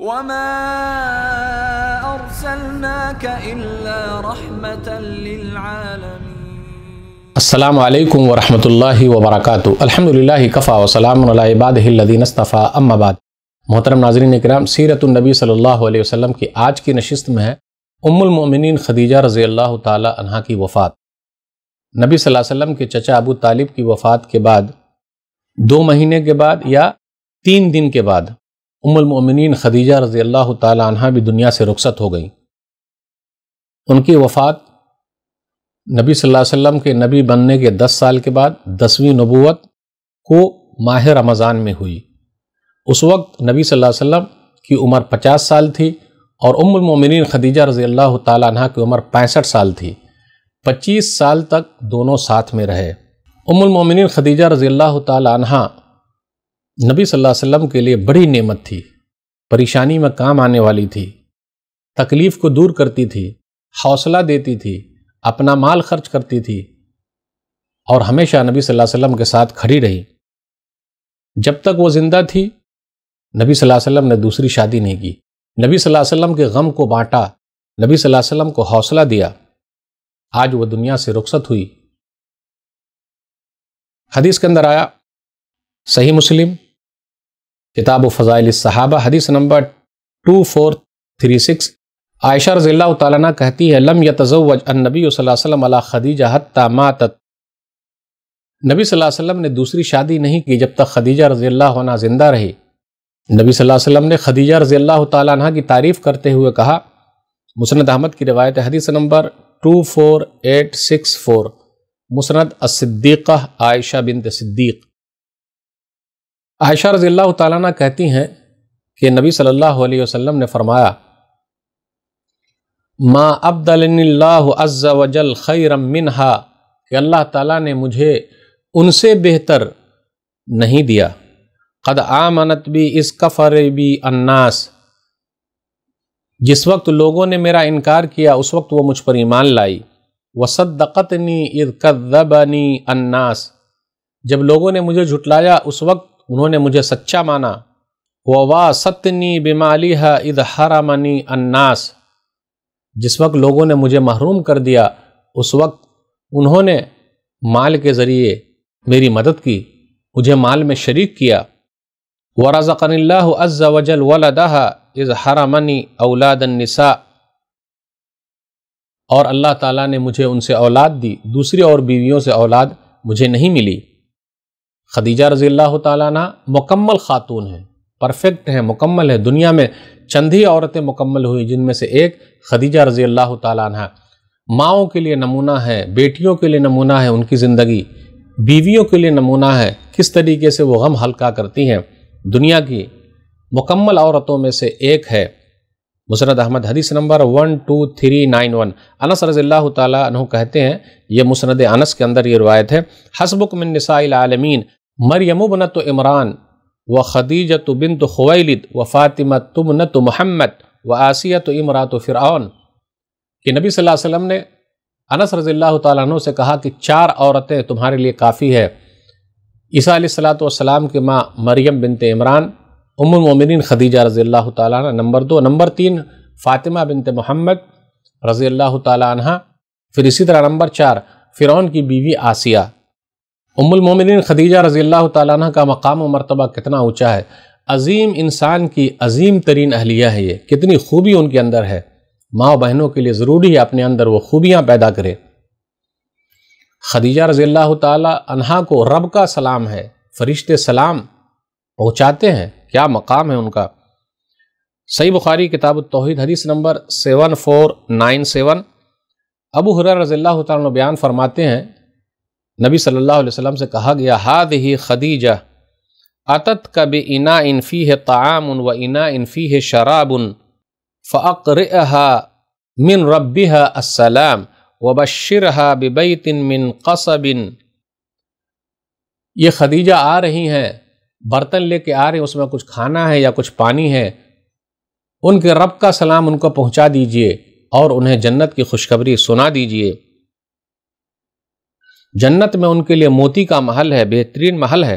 وما أرسلناك إلا السلام عليكم ورحمة الله وبركاته الحمد لله كفى وسلام على عباده الذين اصطفى أما بعد मोहतरम नाजरीन कराम सीरतनबी नबी सल्लल्लाहु की आज की नशस्त में है उम्मुलमिन खदीजा रज़ी अल्लाह तहा की वफ़ात नबी सल्लल्लाहु अलैहि के चचा अबू तालिब की वफ़ात के बाद दो महीने के बाद या तीन दिन के बाद उमुलमिन खदीजा रज़ी अल्लाह तह भी दुनिया से रुखसत हो गई उनकी वफ़ात नबी सल्लल्लाहु अलैहि वसल्लम के नबी बनने के दस साल के बाद दसवीं नबूत को माह रमज़ान में हुई उस वक्त नबी सल्लल्लाहु अलैहि वसल्लम की उम्र पचास साल थी और उमुलमिन खदीजा रज़ी अल्लाह तह की उम्र पैंसठ साल थी पच्चीस साल तक दोनों साथ में रहे उमुलमिन खदीजा रज़ी अल्लाह तह नबी सल्लल्लाहु अलैहि वसल्लम के लिए बड़ी नेमत थी परेशानी में काम आने वाली थी तकलीफ़ को दूर करती थी हौसला देती थी अपना माल खर्च करती थी और हमेशा नबी सल्लल्लाहु अलैहि वसल्लम के साथ खड़ी रही जब तक वो ज़िंदा थी नबी सल्लल्लाहु अलैहि वसल्लम ने दूसरी शादी नहीं की नबी सल्लल्लाहु अलैहि वसल्लम के गम को बांटा नबी सल्लल्लाहु अलैहि वसल्लम को हौसला दिया आज वो दुनिया से रुखसत हुई हदीस के अंदर आया सही मुस्लिम किताब फ़ज़ाइल सहाबा हदीस number two four three six Aisha रज़ी ताली कहती है लम यतज़वज अन नबी वसल्लम अला खदीजा हत्ता मातत नबी वसल्लम ने दूसरी शादी नहीं की जब तक खदीजा रज़ील्ला होना ज़िंदा रही नबी वसल्लम ने खदीजा रज़ील्ला ताली की तारीफ़ करते हुए कहा मुसनद अहमद की रवायत हदीस number two four eight six four मुसनद असद्दीक़ा आयशा बिन सिद्दीक़ आयशा रज़ील्ला ताली कहती हैं कि नबी सल्लल्लाहु अलैहि वसल्लम ने फरमाया माँ अब्दल्ला वजल खैरम मिनहा कि अल्लाह ताला ने मुझे उनसे बेहतर नहीं दिया कद आमनत भी इस कफ़र भी अन्नास जिस वक्त लोगों ने मेरा इनकार किया उस वक्त वो मुझ पर ईमान लाई वसदकतनी इद कदबनी अन्नास जब लोगों ने मुझे झुटलाया उस वक्त उन्होंने मुझे सच्चा माना वाह सतनी बिमाली है इद हरामनी अन्नास जिस वक्त लोगों ने मुझे महरूम कर दिया उस वक्त उन्होंने माल के ज़रिए मेरी मदद की मुझे माल में शरीक किया वरज़क़निल्ला अज़ वजल वलदह इज़ हरामनी औलादनसा और अल्लाह ताला ने मुझे उनसे औलाद दी दूसरी और बीवियों से औलाद मुझे नहीं मिली खदीजा रजी अल्लाह मुकम्मल ख़ातून है परफेक्ट है मुकम्मल है दुनिया में चंद ही औरतें मुकम्मल हुई जिनमें से एक खदीजा रजी अल्लाह ताला माओं के लिए नमूना है बेटियों के लिए नमूना है उनकी ज़िंदगी बीवियों के लिए नमूना है किस तरीके से वो गम हल्का करती हैं दुनिया की मुकम्मल औरतों में से एक है मुसरत अहमद हदीस number one two three nine one Anas रज़ील्ला तह कहते हैं ये मुसरद अनस के अंदर ये रवायत है हसबुक मिन नसाइल आलमीन मरियम तो इमरान व खदीजत बिन तो खवैलद व फ़ातिमा तो महमद व इमरा तो फ़िरौन कि नबी सल्लल्लाहु वसल्लम ने अनस रज़ील्ला तु से कहा कि चार औरतें तुम्हारे लिए काफ़ी है ईसा सलाम की माँ मरियम बिनत इमरान उमिन खदीजा रज़ी अल्लाह नंबर दो नंबर तीन फ़ातिमा बिन मोहम्मद रज़ी अल्लाह तह फिर इसी तरह नंबर चार फ़िरौन की बीवी आसिया उमुल मोमिन खदीजा रज़ी अल्लाह तह का मकाम व मरतबा कितना ऊँचा है अजीम इंसान की अजीम तरीन अहलिया है ये कितनी खूबी उनके अंदर है माओ बहनों के लिए ज़रूरी है अपने अंदर वो खूबियाँ पैदा करें खदीजा रज़ी अल्लाह तहा को रब का सलाम है फरिश्ते सलाम पहुँचाते हैं क्या मकाम है उनका सही बुखारी किताब तोहद हदीस number seven four nine seven अबू हुर रज़ी बयान फरमाते हैं नबी सल्लल्लाहु अलैहि वसल्लम से कहा गया हाद ही खदीजा अतत कब इना इनफ़ी है ताम व इना इनफ़ी है शराबन फ़र मिन रब असलम वबशर बिबैतिन मिन कसबिन ये खदीजा आ रही हैं बर्तन लेके आ रही उसमें कुछ खाना है या कुछ पानी है उनके रब का सलाम उनको पहुंचा दीजिए और उन्हें जन्नत की खुशखबरी सुना दीजिए जन्नत में उनके लिए मोती का महल है बेहतरीन महल है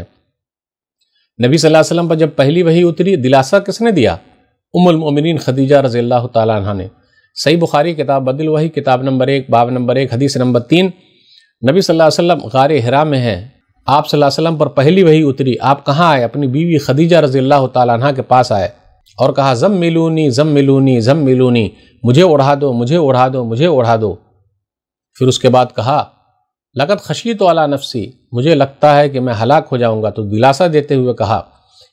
नबी सल्लल्लाहु अलैहि वसल्लम पर जब पहली वही उतरी दिलासा किसने दिया उमुल खदीजा रजी अल्लाह तह ने सही बुखारी किताब बदल वही किताब नंबर एक बाब नंबर एक हदीस नंबर तीन नबी सल्लल्लाहु अलैहि वसल्लम गार हरा में है आप सल्लल्लाहु अलैहि वसल्लम पर पहली वही उतरी आप कहाँ आए अपनी बीवी खदीजा रजी अल्लाह तह के पास आए और कहा जम मिलूनी जम मिलूनी जम मिलूनी मुझे उड़ा दो मुझे उड़ा दो मुझे उड़ा दो फिर उसके बाद कहा लगत खशी तो अला नफसी मुझे लगता है कि मैं हलाक हो जाऊंगा तो दिलासा देते हुए कहा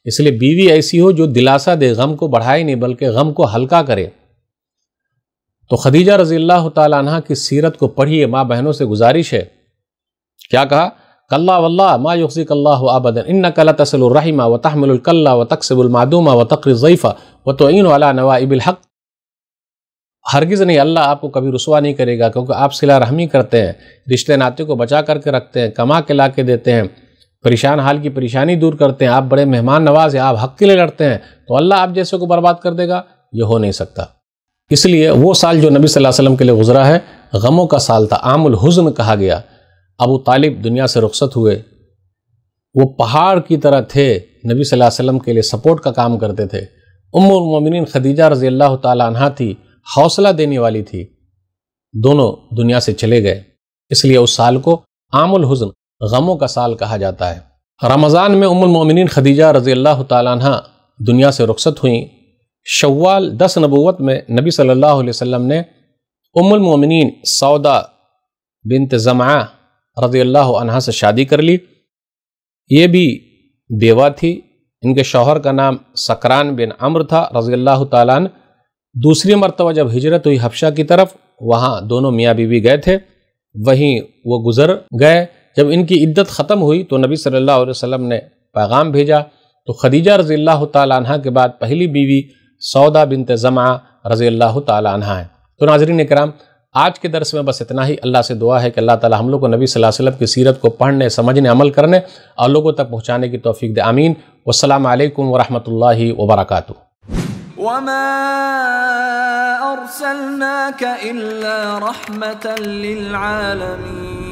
इसलिए बीवी ऐसी हो जो दिलासा दे गम को बढ़ाए नहीं बल्कि गम को हल्का करे तो खदीजा रजी अल्लाह तह की सीरत को पढ़िए माँ बहनों से गुजारिश है क्या कहा कल्ला वल्ला माँ युसी कल्ला आबदन इन कला तसलरहिमा व तहमल व तकसबुलमादूमा व तकर व तोन वाला नवाइबिल हक़ हरगिज़ नहीं अल्लाह आपको कभी रसुआ नहीं करेगा क्योंकि आप सिला रहमी करते हैं रिश्ते नाते को बचा करके रखते हैं कमा के ला के देते हैं परेशान हाल की परेशानी दूर करते हैं आप बड़े मेहमान नवाज हैं आप हक के लिए लड़ते हैं तो अल्लाह आप जैसे को बर्बाद कर देगा ये हो नहीं सकता इसलिए वो साल जो नबी सल अलैहि वसल्लम के लिए गुजरा है गमों का साल था आमुल हुज़न कहा गया अबू तालिब दुनिया से रुख्सत हुए वो पहाड़ की तरह थे नबी सल्लल्लाहु वसल्लम के लिए सपोर्ट का काम करते थे उम्र मोमिन खदीजा रज़ी अल्लाह तह थी हौसला देने वाली थी दोनों दुनिया से चले गए इसलिए उस साल को आमुल हुजन गमों का साल कहा जाता है रमज़ान में उमुल मोमिन खदीजा रज़ी अल्लाह तहा दुनिया से रुखसत हुई शव्वाल दस नबूत में नबी सल्लल्लाहु अलैहि वसल्लम ने उमुल मोमिन सौदा बिनत जमा रज़ी अल्लाह से शादी कर ली ये भी बेवा थी इनके शौहर का नाम सकरान बिन अम्र था रज़ी अल्लाह तन दूसरी मरतबा जब हिजरत हुई हफ्शा की तरफ वहाँ दोनों मियाँ बीवी गए थे वहीं वो गुज़र गए जब इनकी इद्दत ख़त्म हुई तो नबी सल्लल्लाहु अलैहि वसल्लम ने पैगाम भेजा तो खदीजा रज़ी अल्लाह तह के बाद पहली बीवी सौदा बिन तज़मा रज़ी अल्लाह तह है तो नाजरीन कराम आज के दरस में बस इतना ही अल्लाह से दुआ है कि अल्लाह ताला हम लोग को नबी सल्लल्लाहु अलैहि वसल्लम की सीरत को पढ़ने समझने अमल करने और लोगों तक पहुँचाने की तोफ़ी दे आमीन वालकम वरहमल वर्का وما أرسلناك إلا رحمة للعالمين